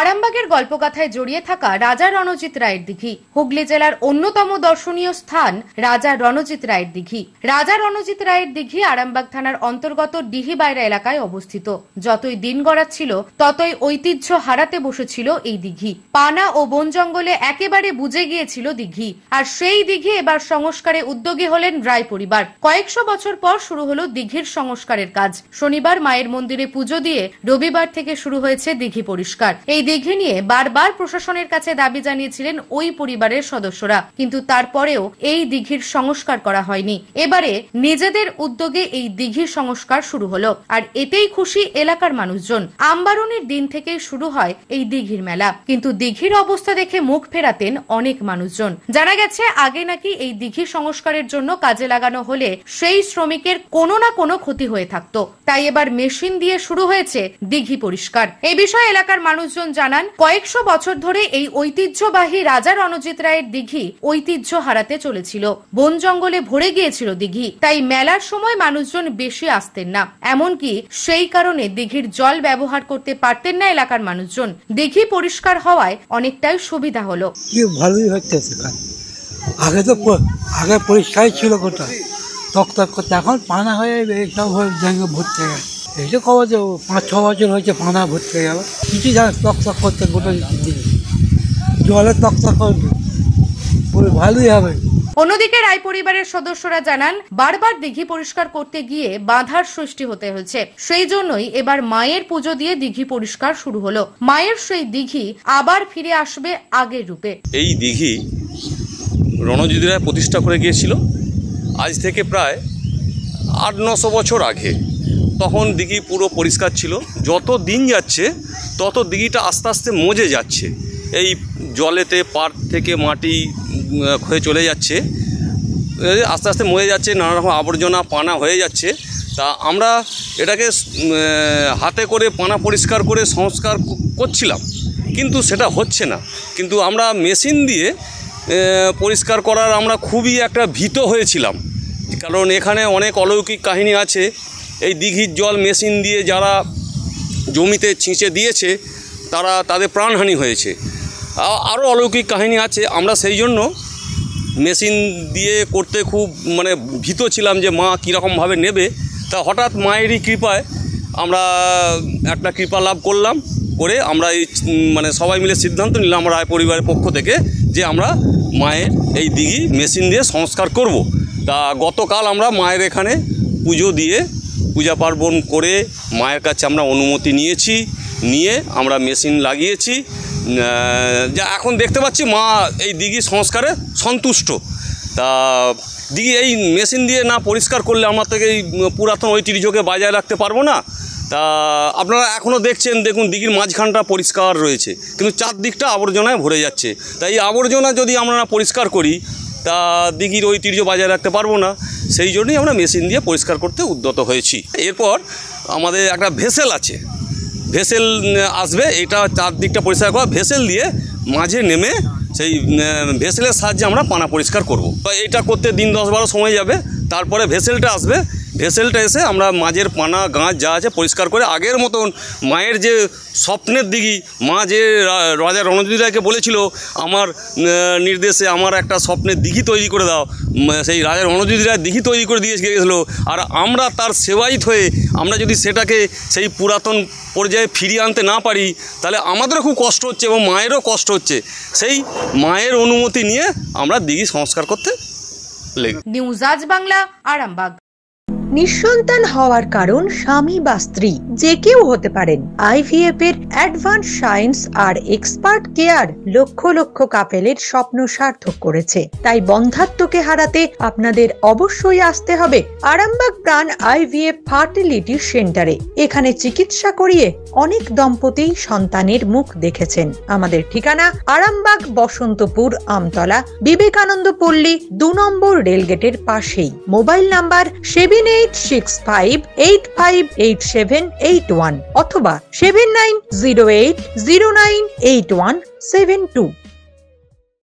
আরামবাগের গল্পকথায় জড়িয়ে থাকা রাজা রণজিৎ রায়ের দিঘি হুগলি জেলার অন্যতম দর্শনীয় স্থান রাজা রণজিৎ রায়ের দিঘি রাজা রণজিৎ রায়ের দিঘি আরামবাগ থানার অন্তর্গত ডিহি বাইরা এলাকায় অবস্থিত যতই দিন গড়াচ্ছিল ততই ঐতিহ্য হারাতে বসেছিল এই দিঘি পানা ও বন জঙ্গলে একেবারে বুঝে গিয়েছিল দিঘি আর সেই দিঘি এবার সংস্কারে উদ্যোগী হলেন রায় পরিবার কয়েকশো বছর পর শুরু হলো দিঘির সংস্কারের কাজ শনিবার মায়ের মন্দিরে পুজো দিয়ে রবিবার থেকে শুরু হয়েছে দিঘি পরিষ্কার এই এই দিঘি নিয়ে বারবার প্রশাসনের কাছে দাবি জানিয়েছিলেন ওই পরিবারের সদস্যরা কিন্তু তারপরেও এই দিঘির সংস্কার করা হয়নি এবারে নিজেদের উদ্যোগে এই দিঘির সংস্কার শুরু হলো আর এতেই খুশি এলাকার মানুষজন আম্বারণের দিন থেকে শুরু হয় এই দিঘির মেলা কিন্তু দিঘির অবস্থা দেখে মুখ ফেরাতেন অনেক মানুষজন জানা গেছে আগে নাকি এই দিঘি সংস্কারের জন্য কাজে লাগানো হলে সেই শ্রমিকের কোনো না কোনো ক্ষতি হয়ে থাকতো তাই এবার মেশিন দিয়ে শুরু হয়েছে দিঘি পরিষ্কার এ বিষয়ে এলাকার মানুষজন মহাজন জানান কয়েকশো বছর ধরে এই ঐতিহ্যবাহী রাজা রণজিৎ রায়ের দিঘি ঐতিহ্য হারাতে চলেছিল বন জঙ্গলে ভরে গিয়েছিল দিঘি তাই মেলার সময় মানুষজন বেশি আসতেন না এমনকি সেই কারণে দিঘির জল ব্যবহার করতে পারতেন না এলাকার মানুষজন দিঘি পরিষ্কার হওয়ায় অনেকটাই সুবিধা হলো ভালোই হচ্ছে আগে তো আগে পরিষ্কার ছিল করতে এখন পানা হয়ে এইসব ভর্তি গেছে এই তো কবে পাঁচ ছ বছর হয়েছে পানা ভর্তি হয়ে গেল কিছুই জানে টকটক করছে গোটা জিনিস জলে টকটক করবে পুরো ভালোই হবে অন্যদিকে রায় পরিবারের সদস্যরা জানান বারবার দিঘি পরিষ্কার করতে গিয়ে বাধার সৃষ্টি হতে হয়েছে সেই জন্যই এবার মায়ের পুজো দিয়ে দিঘি পরিষ্কার শুরু হলো মায়ের সেই দিঘি আবার ফিরে আসবে আগের রূপে এই দিঘি রণজিৎ রায় প্রতিষ্ঠা করে গিয়েছিল আজ থেকে প্রায় আট নশো বছর আগে তখন দিঘি পুরো পরিষ্কার ছিল যত দিন যাচ্ছে তত দিঘিটা আস্তে আস্তে মজে যাচ্ছে এই জলেতে পার থেকে মাটি হয়ে চলে যাচ্ছে আস্তে আস্তে মরে যাচ্ছে নানা রকম আবর্জনা পানা হয়ে যাচ্ছে তা আমরা এটাকে হাতে করে পানা পরিষ্কার করে সংস্কার করছিলাম কিন্তু সেটা হচ্ছে না কিন্তু আমরা মেশিন দিয়ে পরিষ্কার করার আমরা খুবই একটা ভীত হয়েছিলাম কারণ এখানে অনেক অলৌকিক কাহিনী আছে এই দিঘির জল মেশিন দিয়ে যারা জমিতে ছিঁচে দিয়েছে তারা তাদের প্রাণহানি হয়েছে আরও অলৌকিক কাহিনী আছে আমরা সেই জন্য মেশিন দিয়ে করতে খুব মানে ভীত ছিলাম যে মা কীরকমভাবে নেবে তা হঠাৎ মায়েরই কৃপায় আমরা একটা কৃপা লাভ করলাম করে আমরা এই মানে সবাই মিলে সিদ্ধান্ত নিলাম রায় পরিবারের পক্ষ থেকে যে আমরা মায়ের এই দিঘি মেশিন দিয়ে সংস্কার করব। তা গতকাল আমরা মায়ের এখানে পুজো দিয়ে পূজা পার্বণ করে মায়ের কাছে আমরা অনুমতি নিয়েছি নিয়ে আমরা মেশিন লাগিয়েছি যা এখন দেখতে পাচ্ছি মা এই দিঘি সংস্কারে সন্তুষ্ট তা দিঘি এই মেশিন দিয়ে না পরিষ্কার করলে আমার থেকে এই পুরাতন ঐতিহ্যকে বজায় রাখতে পারবো না তা আপনারা এখনও দেখছেন দেখুন দিঘির মাঝখানটা পরিষ্কার রয়েছে কিন্তু চারদিকটা আবর্জনায় ভরে যাচ্ছে তাই এই আবর্জনা যদি আমরা পরিষ্কার করি তা দিঘির ঐতিহ্য বজায় রাখতে পারবো না সেই জন্যই আমরা মেশিন দিয়ে পরিষ্কার করতে উদ্যত হয়েছি এরপর আমাদের একটা ভেসেল আছে ভেসেল আসবে এটা চারদিকটা দিকটা পরিষ্কার করা ভেসেল দিয়ে মাঝে নেমে সেই ভেসেলের সাহায্যে আমরা পানা পরিষ্কার করব। এটা করতে দিন দশ বারো সময় যাবে তারপরে ভেসেলটা আসবে ভেসেলটা এসে আমরা মাঝের পানা গাছ যা আছে পরিষ্কার করে আগের মতন মায়ের যে স্বপ্নের দিঘি মা যে রাজা রণজিৎ রায়কে বলেছিল আমার নির্দেশে আমার একটা স্বপ্নের দিঘি তৈরি করে দাও সেই রাজা রণজিৎ রায় দিঘি তৈরি করে দিয়ে গিয়েছিল আর আমরা তার সেবায়িত হয়ে আমরা যদি সেটাকে সেই পুরাতন পর্যায়ে ফিরিয়ে আনতে না পারি তাহলে আমাদেরও খুব কষ্ট হচ্ছে এবং মায়েরও কষ্ট হচ্ছে সেই মায়ের অনুমতি নিয়ে আমরা দিঘি সংস্কার করতে লেগে নিউজ আজ বাংলা আরামবাগ নিঃসন্তান হওয়ার কারণ স্বামী বা স্ত্রী যে কেউ হতে পারেন আইভিএফ এর অ্যাডভান্স সায়েন্স আর এক্সপার্ট কেয়ার লক্ষ লক্ষ কাপেলের স্বপ্ন সার্থক করেছে তাই বন্ধাত্মকে হারাতে আপনাদের অবশ্যই আসতে হবে আরামবাগ প্রাণ আইভিএফ ফার্টিলিটি সেন্টারে এখানে চিকিৎসা করিয়ে অনেক দম্পতি সন্তানের মুখ দেখেছেন আমাদের ঠিকানা আরামবাগ বসন্তপুর আমতলা বিবেকানন্দ পল্লী দু নম্বর রেলগেটের পাশেই mobile number seven eight six five eight five eight seven eight one অথবা seven nine zero eight zero nine eight one seven two